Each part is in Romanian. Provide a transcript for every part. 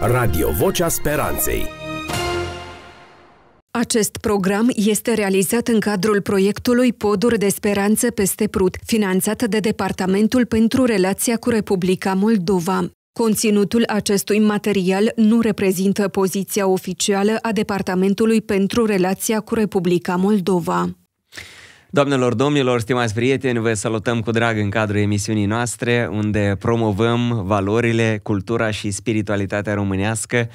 Radio Vocea Speranței acest program este realizat în cadrul proiectului Poduri de Speranță peste Prut, finanțat de Departamentul pentru Relația cu Republica Moldova. Conținutul acestui material nu reprezintă poziția oficială a Departamentului pentru Relația cu Republica Moldova. Doamnelor, domnilor, stimați prieteni, vă salutăm cu drag în cadrul emisiunii noastre, unde promovăm valorile, cultura și spiritualitatea românească eh,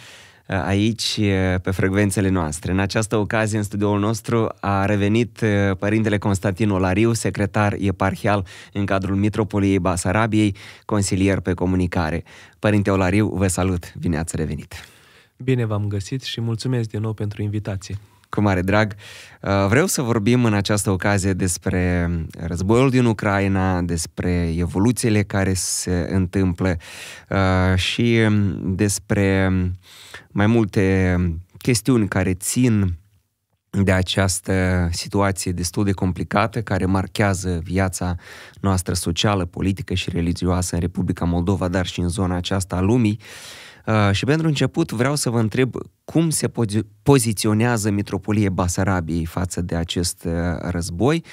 aici, eh, pe frecvențele noastre. În această ocazie, în studioul nostru, a revenit eh, Părintele Constantin Olariu, secretar eparhial în cadrul Mitropoliei Basarabiei, consilier pe comunicare. Părinte Olariu, vă salut, bine ați revenit! Bine v-am găsit și mulțumesc din nou pentru invitație! cu mare drag. Uh, vreau să vorbim în această ocazie despre războiul din Ucraina, despre evoluțiile care se întâmplă uh, și despre mai multe chestiuni care țin de această situație destul de complicată care marchează viața noastră socială, politică și religioasă în Republica Moldova, dar și în zona aceasta a lumii. Uh, Uh, și pentru început vreau să vă întreb cum se poziționează Mitropolie Basarabiei față de acest uh, război.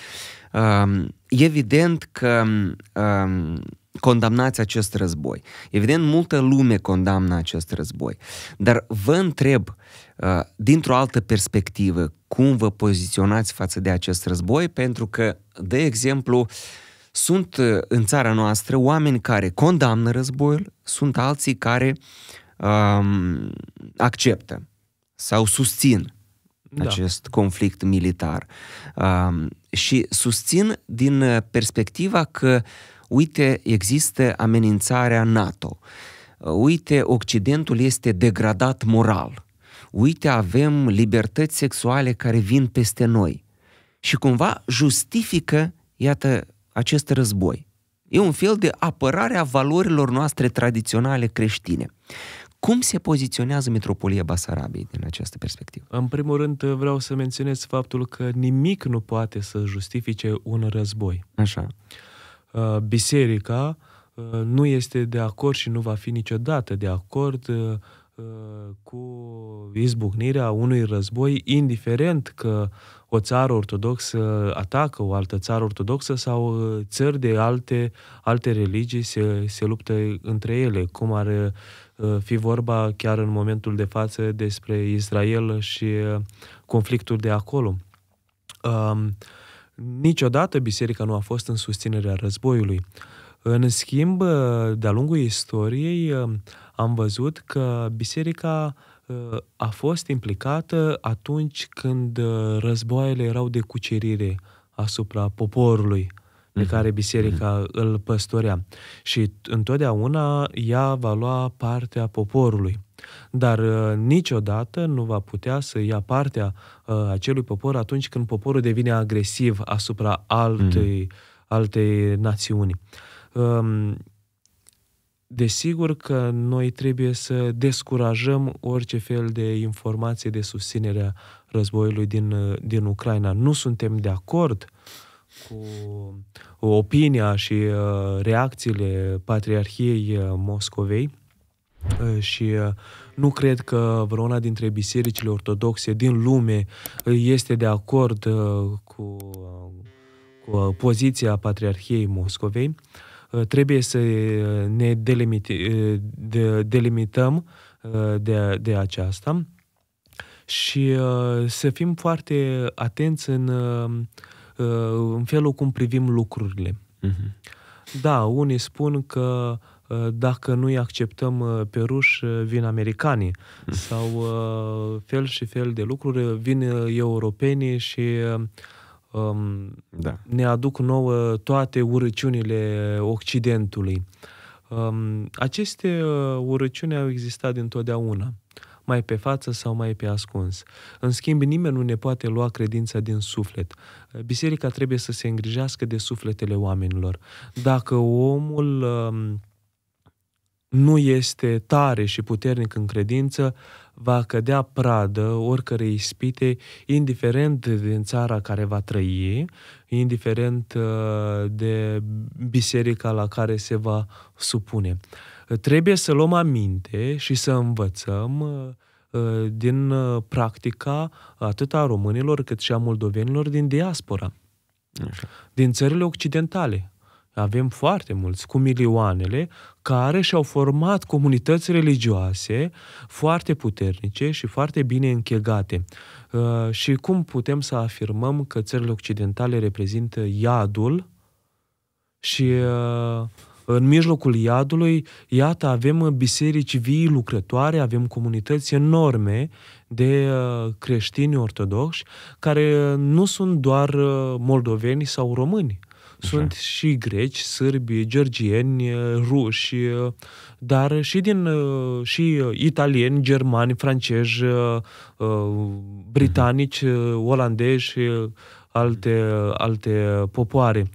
Um, evident că um, condamnați acest război. Evident, multă lume condamnă acest război. Dar vă întreb, uh, dintr-o altă perspectivă, cum vă poziționați față de acest război, pentru că, de exemplu, sunt uh, în țara noastră oameni care condamnă războiul, sunt alții care um, acceptă sau susțin da. acest conflict militar. Um, și susțin din uh, perspectiva că, uite, există amenințarea NATO. Uh, uite, Occidentul este degradat moral. Uite, avem libertăți sexuale care vin peste noi. Și cumva justifică, iată, acest război. E un fel de apărare a valorilor noastre tradiționale creștine. Cum se poziționează Metropolia Basarabiei din această perspectivă? În primul rând vreau să menționez faptul că nimic nu poate să justifice un război. Așa. Uh, biserica uh, nu este de acord și nu va fi niciodată de acord uh, cu izbucnirea unui război, indiferent că uh, o țară ortodoxă atacă o altă țară ortodoxă sau uh, țări de alte, alte religii se, se luptă între ele, cum ar uh, fi vorba chiar în momentul de față despre Israel și uh, conflictul de acolo. Um, niciodată biserica nu a fost în susținerea războiului. În schimb, de-a lungul istoriei, am văzut că biserica a fost implicată atunci când uh, războaiele erau de cucerire asupra poporului pe mhm. care biserica mm-hmm. îl păstorea. Și întotdeauna ea va lua partea poporului. Dar uh, niciodată nu va putea să ia partea uh, acelui popor atunci când poporul devine agresiv asupra altei, mm-hmm. altei națiuni. Um, Desigur că noi trebuie să descurajăm orice fel de informație de susținere a războiului din, din Ucraina. Nu suntem de acord cu opinia și uh, reacțiile Patriarhiei uh, Moscovei uh, și nu cred că vreuna dintre bisericile ortodoxe din lume este de acord cu, cu poziția Patriarhiei Moscovei. Uh, trebuie să uh, ne uh, de, delimităm de, de aceasta și să fim foarte atenți în, în felul cum privim lucrurile. Uh-huh. Da, unii spun că dacă nu-i acceptăm pe ruși, vin americanii mhm. sau fel și fel de lucruri, vin europenii și uh, um, da. ne aduc nouă toate urăciunile Occidentului. Um, aceste uh, urăciuni au existat dintotdeauna, mai pe față sau mai pe ascuns. În schimb, nimeni nu ne poate lua credința din suflet. Biserica trebuie să se îngrijească de sufletele oamenilor. Dacă omul um, nu este tare și puternic în credință, uh, va cădea pradă oricărei ispite, indiferent din țara care va trăi, indiferent uh, de biserica la care se va supune. Trebuie să luăm aminte și să învățăm uh, din uh, practica atât a românilor cât și a moldovenilor din diaspora, Așa. din țările occidentale, avem foarte mulți, cu milioanele, care și-au format comunități religioase foarte puternice și foarte bine închegate. Uh, și cum putem să afirmăm că țările occidentale reprezintă iadul și uh, în mijlocul iadului, iată, avem biserici vii lucrătoare, avem comunități enorme de uh, creștini ortodoxi care nu sunt doar moldoveni sau români, sunt și greci, sârbi, georgieni, eh, ruși, eh, dar și din eh, și italieni, germani, francezi, britanici, mhm. olandezi și alte, alte popoare.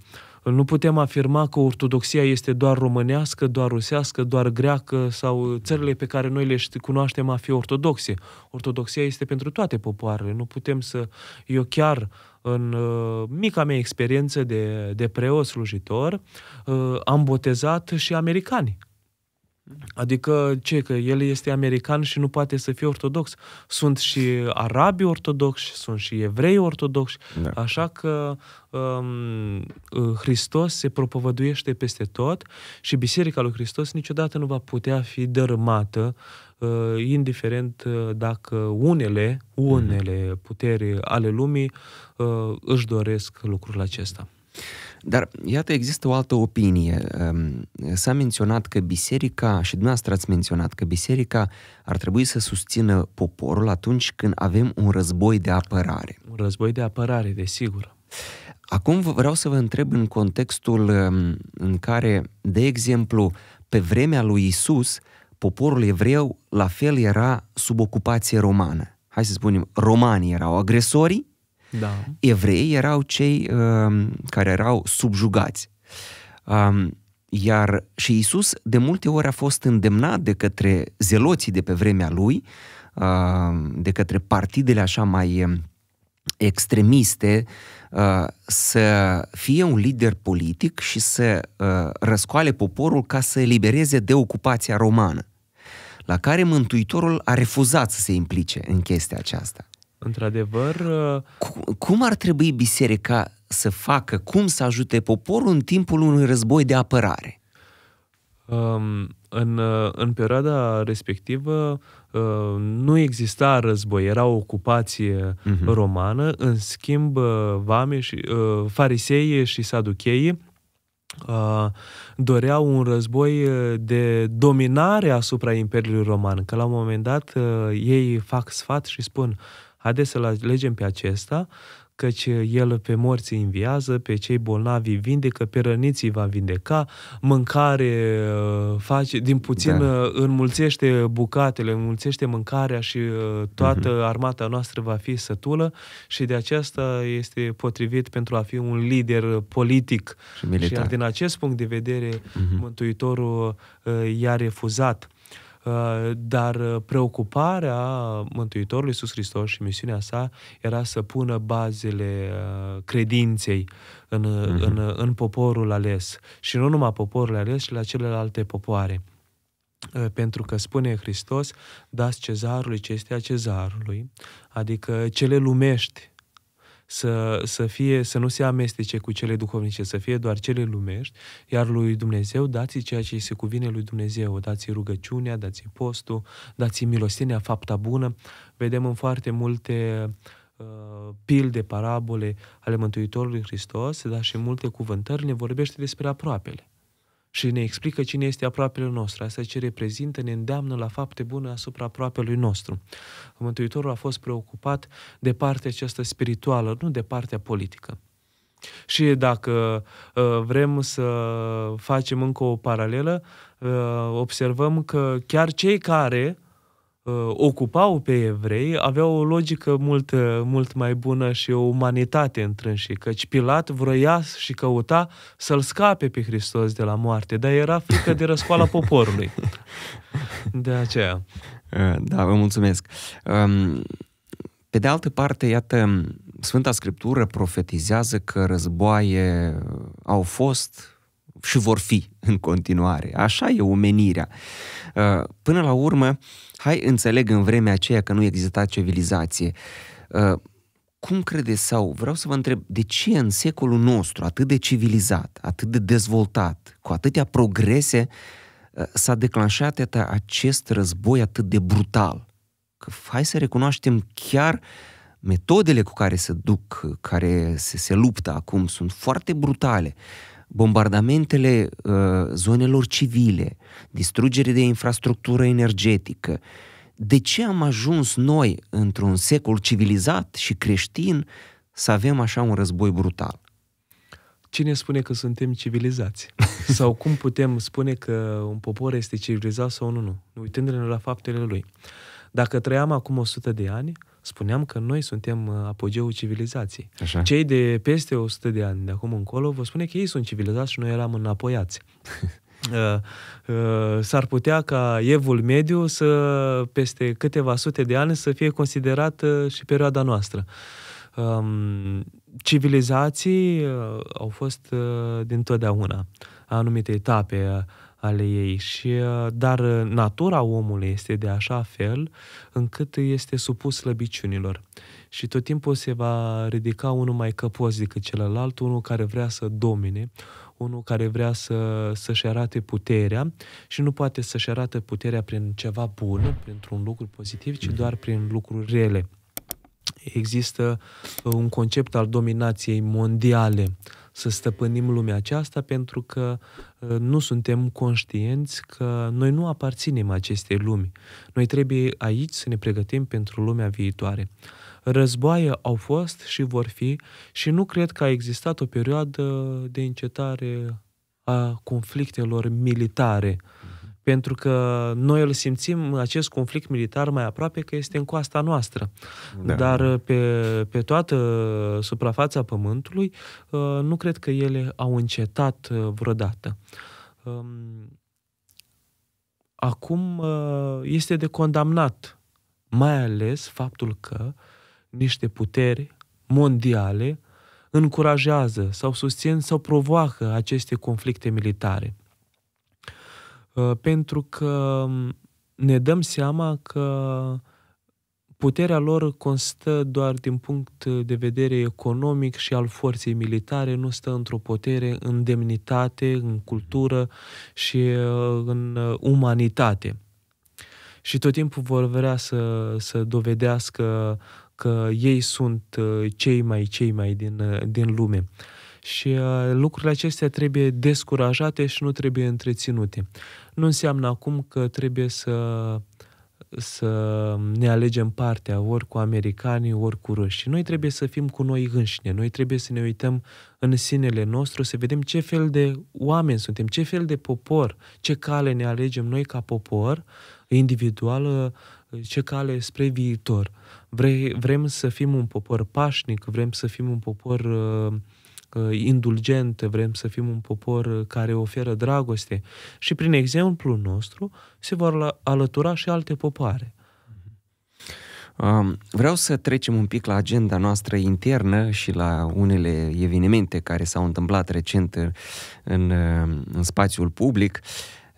Nu putem afirma că ortodoxia este doar românească, doar rusească, doar greacă sau țările pe care noi le cunoaștem a fi ortodoxe. Ortodoxia este pentru toate popoarele. Nu putem să... Eu chiar în uh, mica mea experiență de, de preot slujitor, uh, am botezat și americani Adică ce, că el este american și nu poate să fie ortodox. Sunt și arabi ortodoxi, sunt și evrei ortodoxi, da. așa că um, uh, Hristos se propovăduiește peste tot și Biserica lui Hristos niciodată nu va putea fi dărâmată, uh, indiferent uh, dacă unele, mhm. unele puteri ale lumii uh, își doresc lucrul acesta. Dar, iată, există o altă opinie. Ehm, s-a menționat că biserica, și dumneavoastră ați menționat, că biserica ar trebui să susțină poporul atunci când avem un război de apărare. Un război de apărare, desigur. Acum vreau să vă întreb în contextul ehm, în care, de exemplu, pe vremea lui Isus, poporul evreu la fel era sub ocupație romană. Hai să spunem, romanii erau agresorii, da. evreii erau cei uh, care erau subjugați. Um, iar și Isus de multe ori a fost îndemnat de către zeloții de pe vremea lui, uh, de către partidele așa mai um, extremiste, uh, să fie un lider politic și să uh, răscoale poporul ca să elibereze de ocupația romană la care Mântuitorul a refuzat să se implice în chestia aceasta. Într-adevăr... Uh, cum, cum ar trebui biserica să facă, cum să ajute poporul în timpul unui război de apărare? Um, în, uh, în perioada respectivă uh, nu exista război, era o ocupație uh-huh. romană, în schimb vame și, fariseie și saducheii doreau un război de dominare asupra Imperiului Roman, că la un moment dat ei fac sfat și spun uh, Haideți să-l alegem pe acesta, căci el pe morții înviază, pe cei bolnavi vindecă, pe răniții va vindeca, mâncare uh, face, din puțin da. Uh, înmulțește bucatele, înmulțește mâncarea și uh, toată uh-huh. armata noastră va fi sătulă și de aceasta este potrivit pentru a fi un lider politic. Și, militar. și din acest punct de vedere, uh-huh. Mântuitorul i-a refuzat Uh, dar uh, preocuparea Mântuitorului Iisus Hristos și misiunea sa era să pună bazele uh, credinței în, uh-huh. în, în poporul ales și nu numai poporul ales, ci la celelalte popoare pentru că spune Hristos, dați cezarului ce este a cezarului, adică cele lumești să, să, fie, să nu se amestece cu cele duhovnice, să fie doar cele lumești, iar lui Dumnezeu dați ceea ce se cuvine lui Dumnezeu, dați rugăciunea, dați postul, dați milostenia, fapta bună. Vedem în foarte multe uh, pilde, parabole ale Mântuitorului Hristos, dar și multe cuvântări ne vorbește despre aproapele și ne explică cine este aproapele nostru. Asta ce reprezintă ne îndeamnă la fapte bune asupra aproapelui nostru. Mântuitorul a fost preocupat de partea aceasta spirituală, nu de partea politică. Și dacă uh, vrem să facem încă o paralelă, uh, observăm că chiar cei care Uh, ocupau pe evrei avea o logică mult, uh, mult mai bună și o umanitate întrânșii, căci Pilat vroia și căuta să-l scape pe Hristos de la moarte, dar era frică de răscoala poporului. De aceea. Uh, da, vă mulțumesc. Um, pe de altă parte, iată, Sfânta Scriptură profetizează că războaie au fost și vor fi în continuare. Așa e omenirea. Uh, până la urmă, hai înțeleg în vremea aceea că nu exista civilizație. Uh, cum credeți sau vreau să vă întreb, de ce în secolul nostru, atât de civilizat, atât de dezvoltat, cu atâtea progrese, uh, s-a declanșat acest război atât de brutal? Că hai să recunoaștem chiar metodele cu care se duc, care se, se luptă acum, sunt foarte brutale. Uh, bombardamentele uh, zonelor civile, distrugere de infrastructură energetică. De ce am ajuns noi, într-un secol civilizat și creștin, să avem așa un război brutal? Cine spune că suntem civilizați? Sau cum putem spune că un popor este civilizat sau nu? nu? Uitându-ne la faptele lui. Dacă trăiam acum 100 de ani, uh, spuneam că noi suntem uh, apogeul civilizației. Așa. Cei de peste 100 de ani de acum încolo vă spune că ei sunt civilizați și noi eram înapoiați. Uh, uh, s-ar putea ca evul mediu să peste câteva sute de ani să fie considerată uh, și perioada noastră. Um, civilizații uh, au fost uh, dintotdeauna anumite etape ale ei. Și, uh, dar uh, natura omului este de așa fel încât este supus slăbiciunilor. Și tot timpul se va ridica unul mai căpos decât celălalt, unul care vrea să domine, unul care vrea să, să-și arate puterea și nu poate să-și arate puterea prin ceva bun, printr-un lucru pozitiv, ci mhm. doar prin lucruri rele. Există uh, un concept al dominației mondiale să stăpânim lumea aceasta pentru că uh, nu suntem conștienți că noi nu aparținem acestei lumi. Noi trebuie aici să ne pregătim pentru lumea viitoare. Războaie au fost și vor fi și nu cred că a existat o perioadă de încetare a conflictelor militare uh, pentru că noi îl simțim, acest conflict militar, mai aproape că este în coasta noastră. Da. Dar uh, pe, pe toată suprafața Pământului, uh, nu cred că ele au încetat uh, vreodată. Um, acum este de condamnat, mai ales faptul că niște puteri mondiale încurajează sau susțin sau provoacă aceste conflicte militare. Uh, pentru că um, ne dăm seama că puterea lor constă doar din punct de vedere economic și al forței militare, nu stă într-o putere, în demnitate, în cultură și uh, în uh, umanitate. Și tot timpul vor vrea să, să dovedească că ei sunt cei mai, cei mai din, din lume. Uh, și uh, lucrurile acestea trebuie descurajate și nu trebuie întreținute. Nu înseamnă acum că trebuie să să ne alegem partea ori cu americanii, ori cu rușii. Noi trebuie să fim cu noi înșine, noi trebuie să ne uităm în sinele nostru, să vedem ce fel de oameni suntem, ce fel de popor, ce cale ne alegem noi ca popor, individual, uh, ce cale spre viitor. Vrei, vrem să fim un popor pașnic, vrem să fim un popor uh, indulgente, vrem să fim un popor care oferă dragoste. Și prin exemplul nostru se vor alătura și alte popoare. Um, vreau să trecem un pic la agenda noastră internă și la unele evenimente care s-au întâmplat recent în, în spațiul public.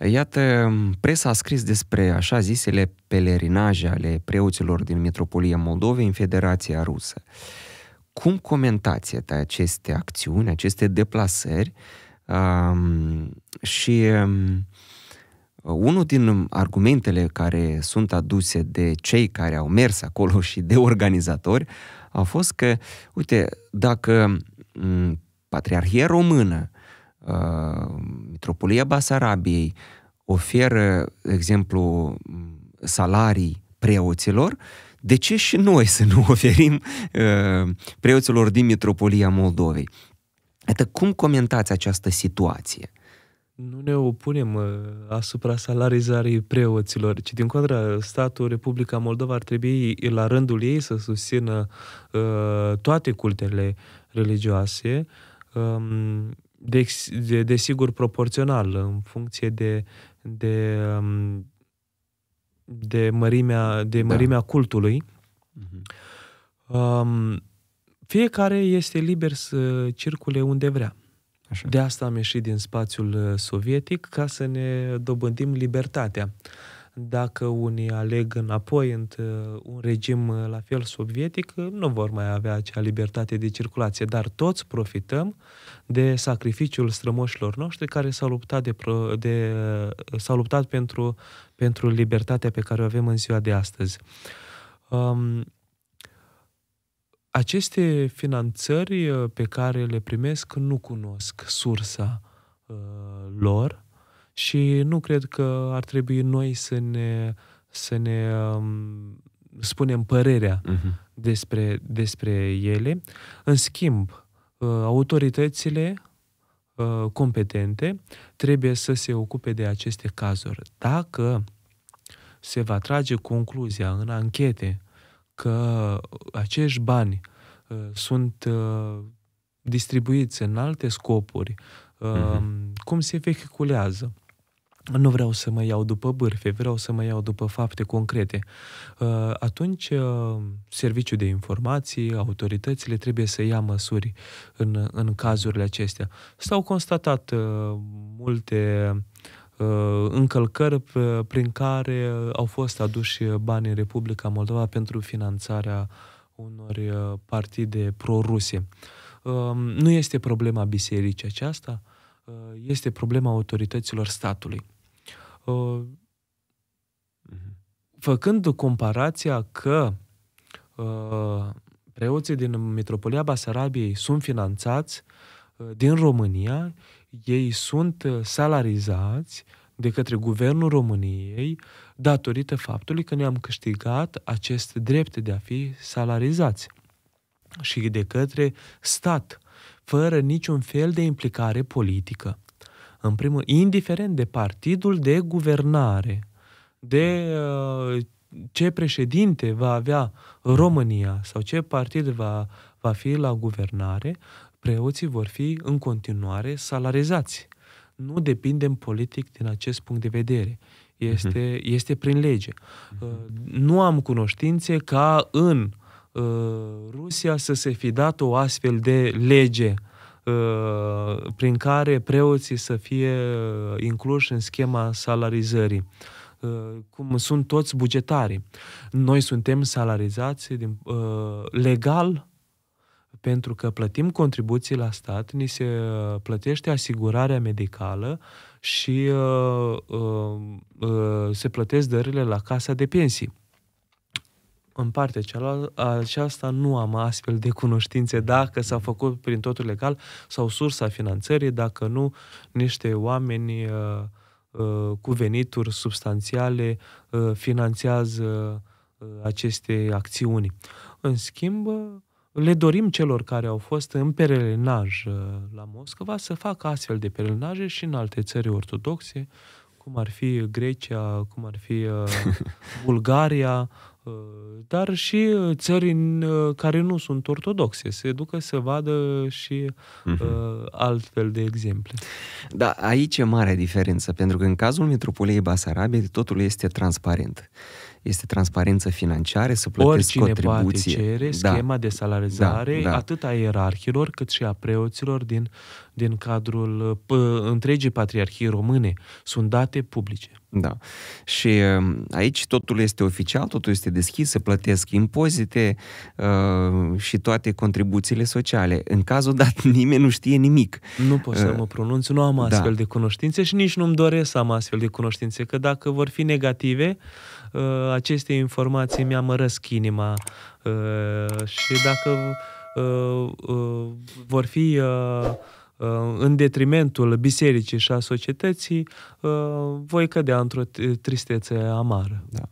Iată, presa a scris despre așa zisele pelerinaje ale preoților din metropolia Moldovei în Federația Rusă. Uh, cum comentați aceste acțiuni, aceste deplasări? Um, și um, unul din argumentele care sunt aduse de cei care au mers acolo și de organizatori a fost că, uite, dacă um, Patriarhia Română, uh, Metropolia Basarabiei oferă, de exemplu, salarii preoților, uh, de ce și noi să nu oferim uh, preoților din Metropolia Moldovei? Atât cum comentați această situație? Nu ne opunem uh, asupra salarizării preoților, ci din contră, statul Republica Moldova ar trebui la rândul ei să susțină uh, toate cultele religioase, um, desigur de, de, proporțional, în funcție de, de um, de mărimea, de da. mărimea da. cultului. Mm-hmm. Um, fiecare este liber să circule unde vrea. Așa. De asta am ieșit din spațiul uh, sovietic, ca să ne dobândim libertatea dacă unii aleg înapoi într-un regim uh, la fel sovietic, uh, nu vor mai avea acea libertate de circulație, dar toți profităm de sacrificiul strămoșilor noștri care s-au luptat, de, de, uh, s-au luptat pentru, pentru libertatea pe care o avem în ziua de astăzi. Um, aceste finanțări pe care le primesc nu cunosc sursa uh, lor, și nu cred că ar trebui noi să ne, să ne um, spunem părerea uh-huh. despre, despre ele. În schimb, uh, autoritățile uh, competente trebuie să se ocupe de aceste cazuri. Dacă se va trage concluzia în anchete că acești bani uh, sunt distribuiți în alte scopuri, uh-huh. cum se vehiculează, nu vreau să mă iau după bârfe, vreau să mă iau după fapte concrete. Uh, atunci, uh, serviciul de informații, autoritățile trebuie să ia măsuri în, în cazurile acestea. S-au constatat uh, multe încălcări prin care au fost aduși bani în Republica Moldova pentru finanțarea unor partide pro-ruse. Um, nu este problema bisericii aceasta, este problema autorităților statului. Uh, mhm. făcând comparația că uh, preoții din Metropolia Basarabiei sunt finanțați uh, din România, ei sunt uh, salarizați de către guvernul României datorită faptului că ne-am câștigat acest drept de a fi salarizați și de către stat, fără niciun fel de implicare politică în primul indiferent de partidul de guvernare, de uh, ce președinte va avea România sau ce partid va, va fi la guvernare, preoții vor fi în continuare salarizați. Nu depindem politic din acest punct de vedere. Este, uh-huh. este prin lege. Uh-huh. Nu am cunoștințe ca în uh, Rusia să se fi dat o astfel de lege uh, Uh, prin care preoții să fie uh, incluși în schema salarizării uh, cum sunt toți bugetari. Noi suntem salarizați din, legal pentru că plătim contribuții la stat, ni se plătește asigurarea medicală și se plătesc dările la casa de pensii în partea cealaltă, aceasta nu am astfel de cunoștințe dacă s-a făcut prin totul legal sau sursa finanțării, dacă nu niște oameni uh, uh, cu venituri substanțiale uh, finanțează uh, aceste acțiuni. În schimb, uh, le dorim celor care au fost în perelnaj uh, la Moscova să facă astfel de perelnaje și în alte țări ortodoxe, cum ar fi Grecia, cum ar fi uh, Bulgaria, Ă, dar și țări în ă, care nu sunt ortodoxe se ducă să vadă și uh-huh. altfel de exemple. Da, aici e mare diferență, pentru că în cazul Metropoliei Basarabiei totul este transparent. Este transparență financiară, să plătesc Oricine contribuție. poate cere da. schema da. de salarizare da, da. atât a ierarhilor cât și a preoților din, din cadrul p- întregii patriarhii române. Sunt date publice. Da. Și um, aici totul este oficial, totul este deschis, se plătesc impozite uh, și toate contribuțiile sociale. În cazul dat, nimeni nu știe nimic. Nu pot să uh, mă pronunț, nu am da. astfel da. de cunoștințe și nici nu-mi doresc să am astfel de cunoștințe, că dacă vor fi negative, uh, aceste informații mi-amărăsc inima uh, și dacă uh, uh, vor fi... Uh, Uh, în detrimentul bisericii și a societății, uh, voi cădea într-o tristețe amară. Da.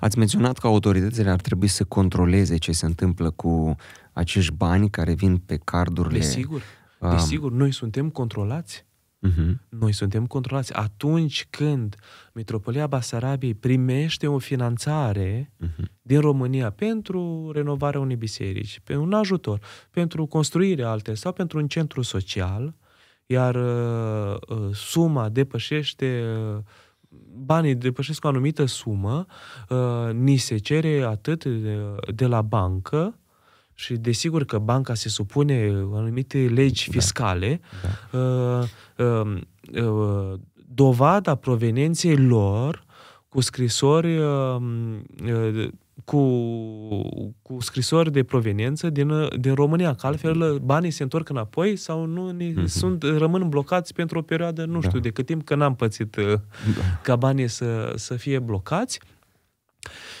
Ați menționat că autoritățile ar trebui să controleze ce se întâmplă cu acești bani care vin pe cardurile. Desigur, um, desigur, noi suntem controlați. Uh-huh. Noi suntem controlați. Atunci când Metropolia Basarabiei primește o finanțare uh-huh. din România pentru renovarea unei biserici, pe un ajutor, pentru construirea alte sau pentru un centru social, iar uh, uh, suma depășește uh, banii depășesc o anumită sumă, uh, ni se cere atât de, de la bancă, și desigur că banca se supune anumite legi da. fiscale, da. Da. Uh, Um, uh, dovada provenienței lor cu scrisori um, uh, cu, cu scrisori de proveniență din, din România, că altfel banii se întorc înapoi sau nu ne, mm-hmm. sunt, rămân blocați pentru o perioadă, nu da. știu, da. de cât timp, că n-am pățit uh, da. ca banii să, să fie blocați.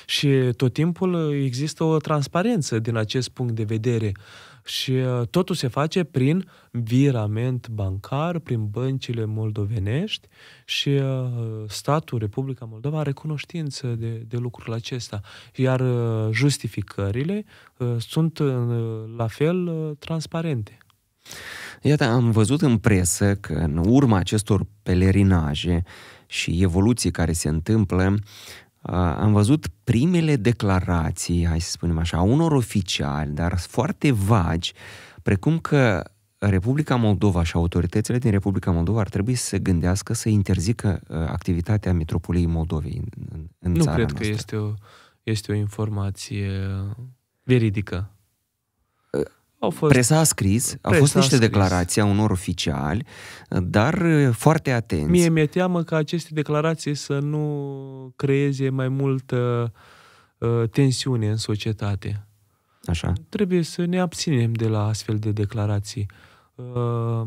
Și tot timpul există o transparență din acest punct de vedere. Uh, și uh, totul se face prin virament bancar, prin băncile moldovenești și uh, statul Republica Moldova are cunoștință de, de lucrul acesta. Iar uh, justificările sunt la fel transparente. Iată, am văzut în presă că în urma acestor pelerinaje și evoluții care se întâmplă, am văzut primele declarații, hai să spunem așa, a unor oficiali, dar foarte vagi, precum că Republica Moldova și autoritățile din Republica Moldova ar trebui să se gândească să interzică uh, activitatea metropoliei Moldovei în, în nu țara Nu cred noastră. că este o, este o informație veridică. Au fost presa a scris, presa au fost niște scris. declarații a unor oficiali, dar uh, foarte atenți. Mie mi-e teamă că aceste declarații să nu creeze mai multă uh, tensiune în societate. Așa. Trebuie să ne abținem de la astfel de declarații. Uh,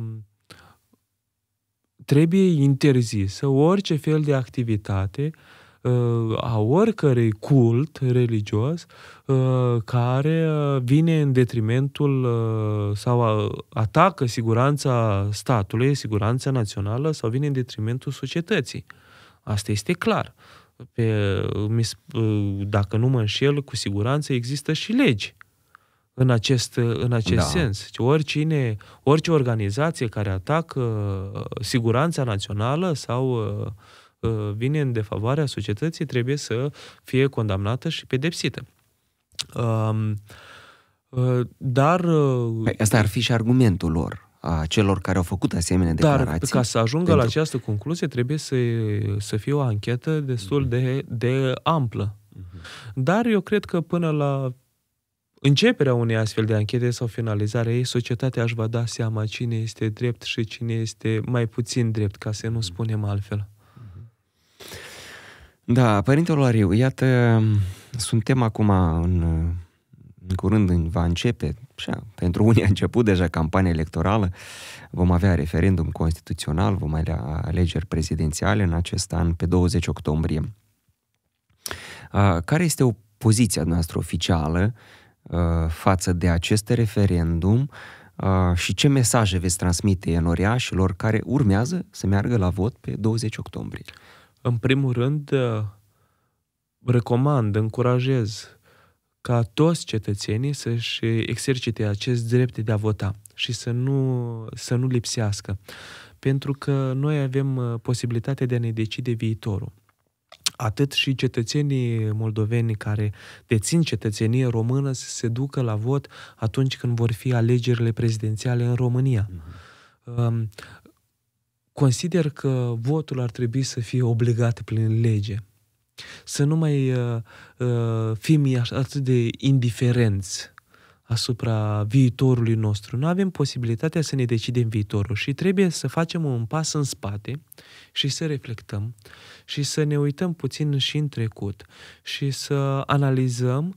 trebuie interzisă orice fel de activitate uh, Uh, a oricărei cult religios uh, care uh, vine în detrimentul sau atacă siguranța statului, siguranța națională sau vine în detrimentul societății. Asta este clar. Pe, dacă nu mă înșel, cu siguranță există și legi în acest, în acest da. sens. Deci oricine, orice organizație care atacă siguranța națională sau uh, Uh, vine în defavoarea societății trebuie să fie condamnată și pedepsită. Um, uh, dar... Uh, păi, asta ar fi și argumentul lor a celor care au făcut asemenea declarații. Dar ca să ajungă pentru... la această concluzie trebuie să, să fie o anchetă destul mhm. de, de amplă. Mhm. Dar eu cred că până la începerea unei astfel de anchete sau finalizarea ei, societatea își va da seama cine este drept și cine este mai puțin drept, ca să nu mhm. spunem altfel. Da, Părintele Lariu, iată, suntem acum în, în curând în, va începe, așa, pentru unii a început deja campania electorală, vom avea referendum constituțional, vom avea alegeri prezidențiale în acest an, pe 20 octombrie. Care este o poziția noastră oficială față de acest referendum și ce mesaje veți transmite enoriașilor care urmează să meargă la vot pe 20 octombrie? în primul rând, uh, recomand, încurajez ca toți cetățenii să-și exercite acest drept de a vota și să nu, să nu lipsească. Pentru că noi avem uh, posibilitatea de a ne decide viitorul atât și cetățenii moldoveni care dețin cetățenie română să se ducă la vot atunci când vor fi alegerile prezidențiale în România. Mm-hmm. Consider că votul ar trebui să fie obligat prin lege. Să nu mai uh, uh, fim atât de indiferenți asupra viitorului nostru. Nu avem posibilitatea să ne decidem viitorul și trebuie să facem un pas în spate și să reflectăm și să ne uităm puțin și în trecut și să analizăm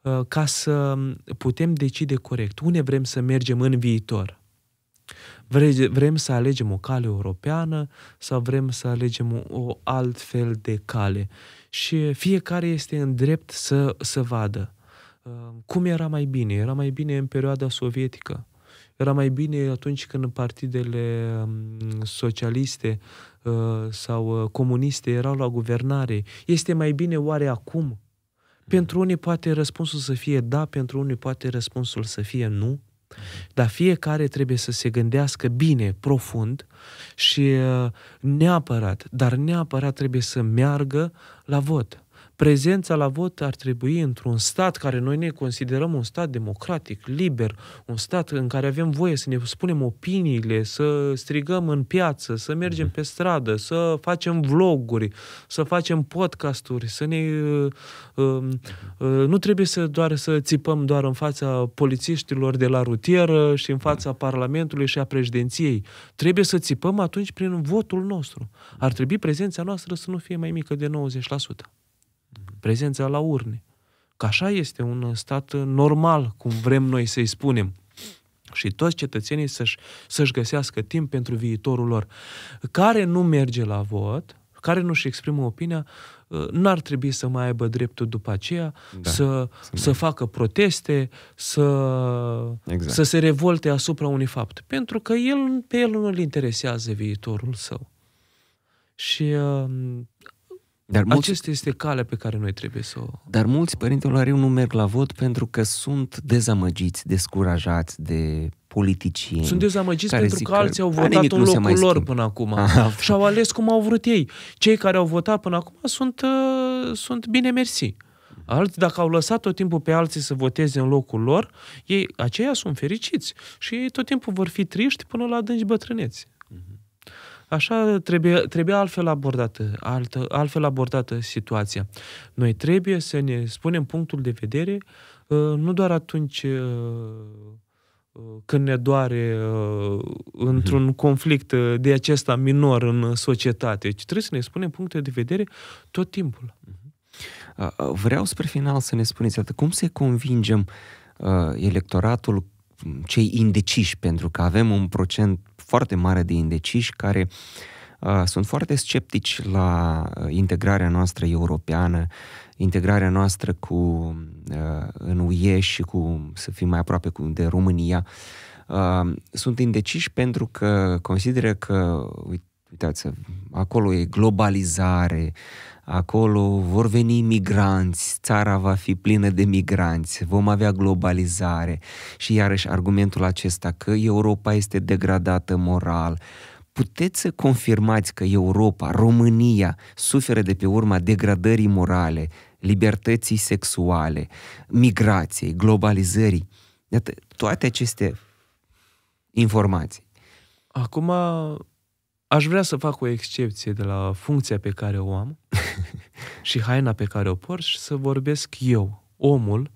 uh, ca să putem decide corect unde vrem să mergem în viitor. Vrem să alegem o cale europeană sau vrem să alegem o alt fel de cale? Și fiecare este în drept să, să vadă. Uh, cum era mai bine? Era mai bine în perioada sovietică. Era mai bine atunci când partidele um, socialiste uh, sau uh, comuniste erau la guvernare. Este mai bine oare acum? Hmm. Pentru unii poate răspunsul să fie da, pentru unii poate răspunsul să fie nu. Dar fiecare trebuie să se gândească bine, profund și uh, neapărat, dar neapărat trebuie să meargă la vot prezența la vot ar trebui într-un stat care noi ne considerăm un stat democratic, liber, un stat în care avem voie să ne spunem opiniile, să strigăm în piață, să mergem pe stradă, să facem vloguri, să facem podcasturi, să ne... Uh, um, uh, nu trebuie să doar să țipăm doar în fața polițiștilor de la rutieră și în fața Parlamentului și a președinției. Trebuie să țipăm atunci prin votul nostru. Ar trebui prezența noastră să nu fie mai mică de 90% prezența la urne. Că așa este un stat normal, cum vrem noi să-i spunem. Și toți cetățenii să-și, să-și găsească timp pentru viitorul lor. Care nu merge la vot, care nu-și exprimă opinia, uh, n-ar trebui să mai aibă dreptul după aceea da, să, să facă proteste, să, exact. să se revolte asupra unui fapt. Pentru că el, pe el nu-l interesează viitorul său. Și uh, dar mulți, Acesta este calea pe care noi trebuie să o... Dar mulți părinți onoriu nu merg la vot pentru că sunt dezamăgiți, descurajați de politicieni. Sunt dezamăgiți pentru că, că alții au votat în locul lor până acum și au ales cum au vrut ei. Cei care au votat până acum sunt, uh, sunt bine mersi. Alți, dacă au lăsat tot timpul pe alții să voteze în locul lor, ei, aceia sunt fericiți și ei tot timpul vor fi triști până la adânci bătrâneți. Așa trebuie, trebuie altfel abordată, altă, altfel abordată situația. Noi trebuie să ne spunem punctul de vedere, uh, nu doar atunci uh, uh, când ne doare mhm. într-un conflict de acesta minor în societate, ci trebuie să ne spunem puncte de vedere tot timpul. Mhm. Vreau spre final să ne spuneți, atât, cum să convingem electoratul cei indeciși, pentru că avem un procent foarte mare de indeciși care uh, sunt foarte sceptici la uh, integrarea noastră europeană, integrarea noastră cu uh, în UE și cu să fim mai aproape cu, de România. sunt indeciși pentru că consideră că uite, Uitați, acolo e globalizare, acolo vor veni migranți, țara va fi plină de migranți, vom avea globalizare. Și iarăși argumentul acesta că Europa este degradată moral. Puteți să confirmați că Europa, România, suferă de pe urma degradării morale, libertății sexuale, migrației, globalizării. Iată, toate aceste informații. Acum Aș vrea să fac o excepție de la funcția pe care o am și haina pe care o port și să vorbesc eu, omul,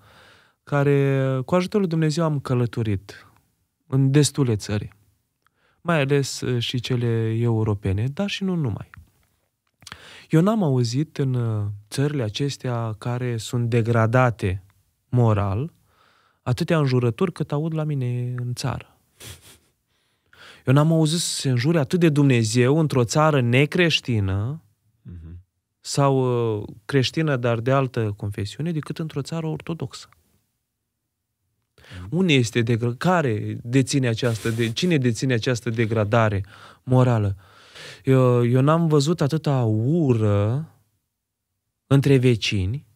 care cu ajutorul Dumnezeu am călătorit în destule țări, mai ales ă, și cele europene, dar și nu numai. Eu n-am auzit în ă, țările acestea care sunt degradate moral atâtea înjurături cât aud la mine în țară. Eu n-am auzit să se înjure atât de Dumnezeu într-o țară necreștină mhm. sau uh, creștină, dar de altă confesiune, decât într-o țară ortodoxă. Mhm. Unde este de care deține această de- cine deține această degradare morală? Eu, eu n-am văzut atâta ură între vecini.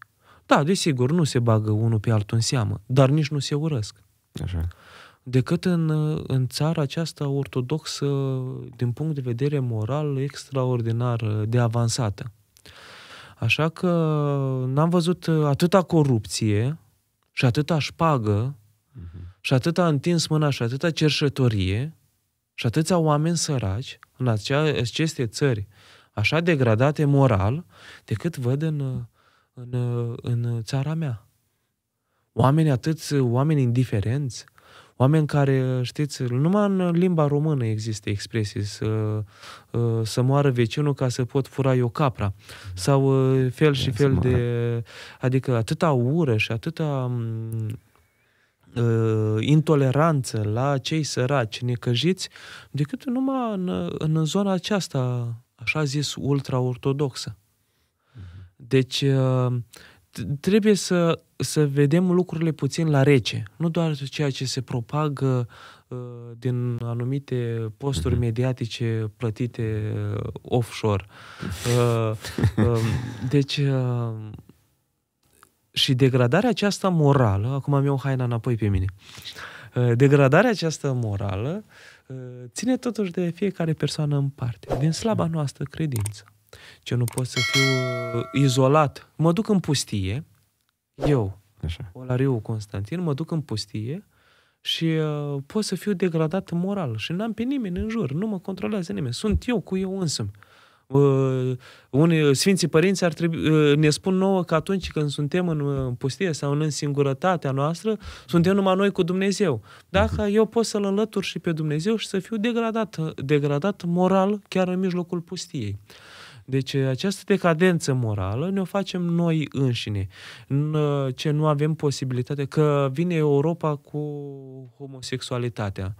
Da, desigur, nu se bagă unul pe altul în seamă, dar nici nu se urăsc. Așa decât în, în țara aceasta ortodoxă, din punct de vedere moral, extraordinar de avansată. Așa că n-am văzut atâta corupție și atâta șpagă uh-huh. și atâta întins mâna și atâta cerșătorie și atâția oameni săraci în aceste țări așa degradate moral decât văd în, în, în țara mea. Oameni atât oameni indiferenți, uh, Oameni care, știți, numai în limba română există expresii să, ă, să moară vecinul ca să pot fura eu capra. Sau ă, fel și fel de... Adică atâta ură și atâta ă, intoleranță la cei săraci, necăjiți, decât numai în, în zona aceasta, așa zis, ultra-ortodoxă. Mhm. Deci, trebuie să, să vedem lucrurile puțin la rece, nu doar ceea ce se propagă uh, din anumite posturi uh-huh. mediatice plătite uh, offshore. Uh, uh, deci, uh, și degradarea aceasta morală, acum am eu haina înapoi pe mine, uh, degradarea aceasta morală uh, ține totuși de fiecare persoană în parte, din slaba mhm. noastră credință. Ce nu pot să fiu uh, izolat. Mă duc în pustie, eu, Așa. Olariu Constantin, mă duc în pustie și uh, pot să fiu degradat moral și n-am pe nimeni în jur, nu mă controlează nimeni. Sunt eu cu eu însumi. Uh, unii uh, Sfinții Părinți ar trebui, uh, ne spun nouă că atunci când suntem în, în uh, pustie sau în singurătatea noastră, suntem numai noi cu Dumnezeu. Dacă uh-huh. eu pot să-L înlătur și pe Dumnezeu și să fiu degradat, degradat moral chiar în mijlocul pustiei. Uh, deci uh, această decadență morală ne-o facem noi înșine, uh, ce nu avem posibilitate, că vine Europa cu homosexualitatea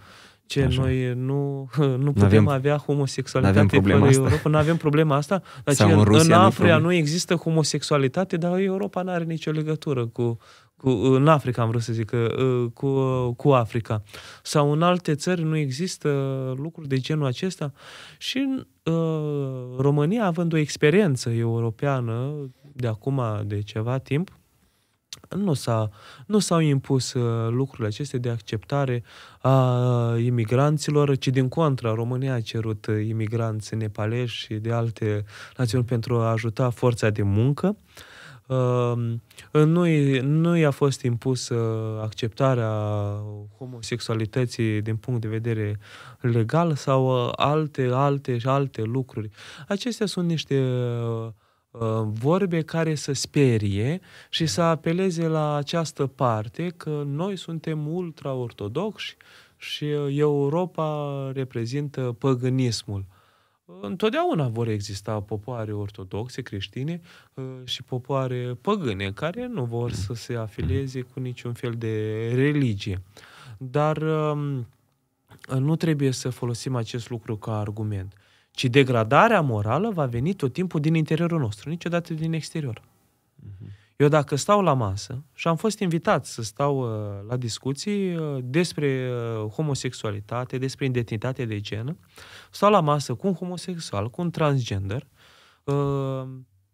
ce Așa. noi nu, nu putem avem, avea homosexualitate avem problema asta. Europa, nu avem problema asta, dar în, în Africa nu, nu există homosexualitate, dar Europa nu are nicio legătură cu cu, în Africa am vrut să zic, ă, cu, ă, cu Africa. Sau în alte țări nu există lucruri de genul acesta. Și în uh, România, având o experiență europeană de acum, de ceva timp, nu, s-a, nu s-au impus uh, lucrurile acestea de acceptare a imigranților, ci din contra, România a cerut imigranți nepaleși și de alte națiuni pentru a ajuta forța de muncă. Uh, Ehm, nu, nu i-a fost impusă uh, acceptarea homosexualității din punct de vedere legal sau uh, alte, alte și alte lucruri. Acestea sunt niște uh, vorbe care să sperie și să apeleze la această parte că noi suntem ultra-ortodoxi și Europa reprezintă păgânismul întotdeauna vor exista popoare ortodoxe, creștine uh, și popoare păgâne, care nu vor să se afilieze cu niciun fel de religie. Dar um, nu trebuie să folosim acest lucru ca argument, ci degradarea morală va veni tot timpul din interiorul nostru, niciodată din exterior. Uh-huh. Eu dacă stau la masă și am fost invitat să stau uh, la discuții uh, despre uh, homosexualitate, despre identitate de gen, stau la masă cu un homosexual, cu un transgender, uh,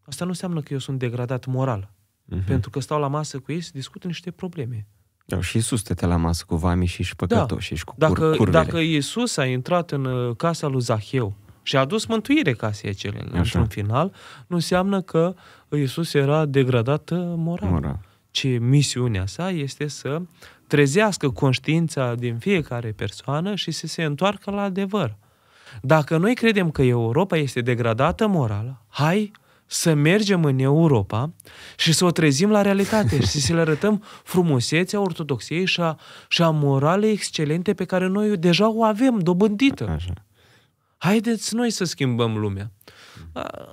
asta nu înseamnă că eu sunt degradat moral. Uh-huh. Pentru că stau la masă cu ei și discut niște probleme. Da, și Iisus stătea la masă cu vamii și și da. păcătoși da. și cu dacă, curvele. Dacă Iisus a intrat în uh, casa lui Zaheu și a adus mântuire casei acele. Așa. Într-un final, nu înseamnă că Iisus era degradat uh, moral. moral. Ci misiunea sa este să trezească conștiința din fiecare persoană și să se întoarcă la adevăr. Dacă noi credem că Europa este degradată moral, hai să mergem în Europa și să o trezim la realitate și să le arătăm frumusețea ortodoxiei și a, și a moralei excelente pe care noi deja o avem dobândită. Așa. Haideți noi să schimbăm lumea.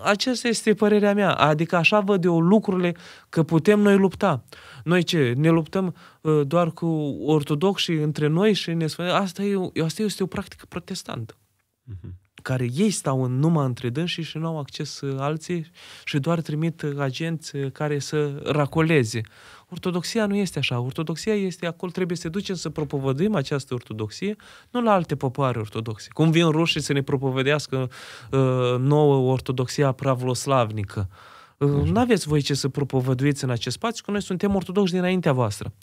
Aceasta este părerea mea. Adică așa văd eu lucrurile că putem noi lupta. Noi ce? Ne luptăm uh, doar cu ortodoxii între noi și ne spunem asta, e, asta este o practică protestantă. Uh-huh care ei stau în, numai între dânsii și nu au acces uh, alții și doar trimit uh, agenți uh, care să racoleze. Ortodoxia nu este așa. Ortodoxia este acolo, trebuie să ducem să propovăduim această ortodoxie, nu la alte popoare ortodoxe. Cum vin rușii să ne propovedească uh, nouă ortodoxia pravloslavnică. Uh, nu aveți voi ce să propovăduiți în acest spațiu, că noi suntem ortodoxi dinaintea voastră.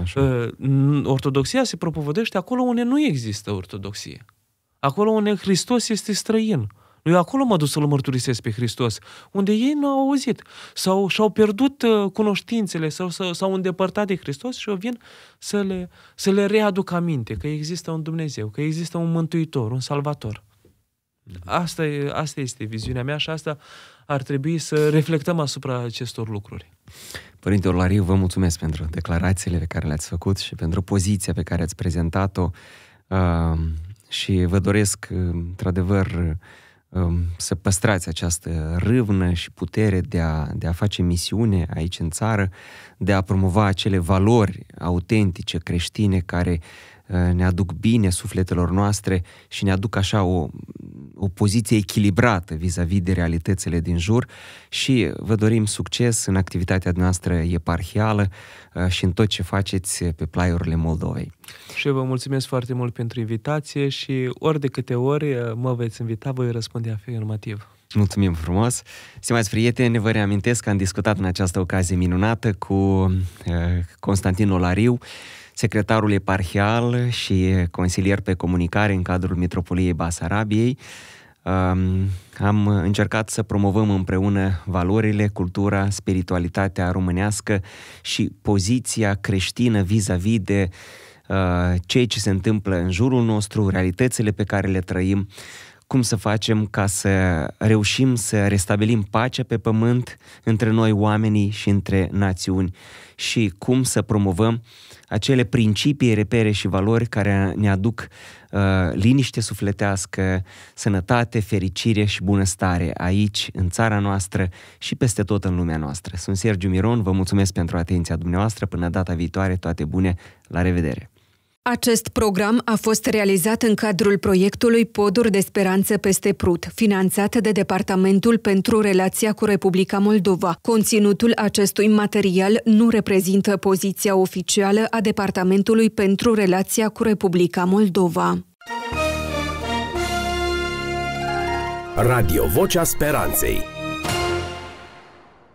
Așa. Uh, ortodoxia se propovădește acolo unde nu există ortodoxie. Acolo unde Hristos este străin. Eu acolo mă am dus să-L mărturisesc pe Hristos, unde ei nu au auzit sau și-au pierdut uh, cunoștințele sau s-au îndepărtat de Hristos și eu vin să le, să le readuc aminte că există un Dumnezeu, că există un Mântuitor, un Salvator. Asta, e, asta este viziunea mea și asta ar trebui să reflectăm asupra acestor lucruri. Părinte Olariu, vă mulțumesc pentru declarațiile pe care le-ați făcut și pentru poziția pe care ați prezentat-o. Uh și vă doresc, într-adevăr, um, să păstrați această râvnă și putere de a, de a face misiune aici în țară, de a promova acele valori autentice creștine care Eh, ne aduc bine sufletelor noastre și ne aduc așa o, o poziție echilibrată vis-a-vis de realitățile din jur și vă dorim succes în activitatea noastră eparhială eh, și în tot ce faceți pe plaiurile Moldovei. Și vă mulțumesc foarte mult pentru invitație și ori de câte ori eh, mă veți invita, voi răspunde afirmativ. Mulțumim frumos! Stimați prieteni, vă reamintesc că am discutat în această ocazie minunată cu Constantin Olariu, secretarul eparhial și consilier pe comunicare în cadrul Metropoliei Basarabiei. Am încercat să promovăm împreună valorile, cultura, spiritualitatea românească și poziția creștină vis-a-vis de uh, ceea ce se întâmplă în jurul nostru, realitățile pe care le trăim, cum să facem ca să reușim să restabilim pacea pe pământ între noi oamenii și între națiuni și cum să promovăm uh, acele principii, repere și valori care ne aduc uh, liniște sufletească, sănătate, fericire și bunăstare aici, în țara noastră și peste tot în lumea noastră. Sunt Sergiu Miron, vă mulțumesc pentru atenția dumneavoastră, până data viitoare, toate bune, la revedere! Acest program a fost realizat în cadrul proiectului Poduri de Speranță peste Prut, finanțat de Departamentul pentru Relația cu Republica Moldova. Conținutul acestui material nu reprezintă poziția oficială a Departamentului pentru Relația cu Republica Moldova. Radio Vocea Speranței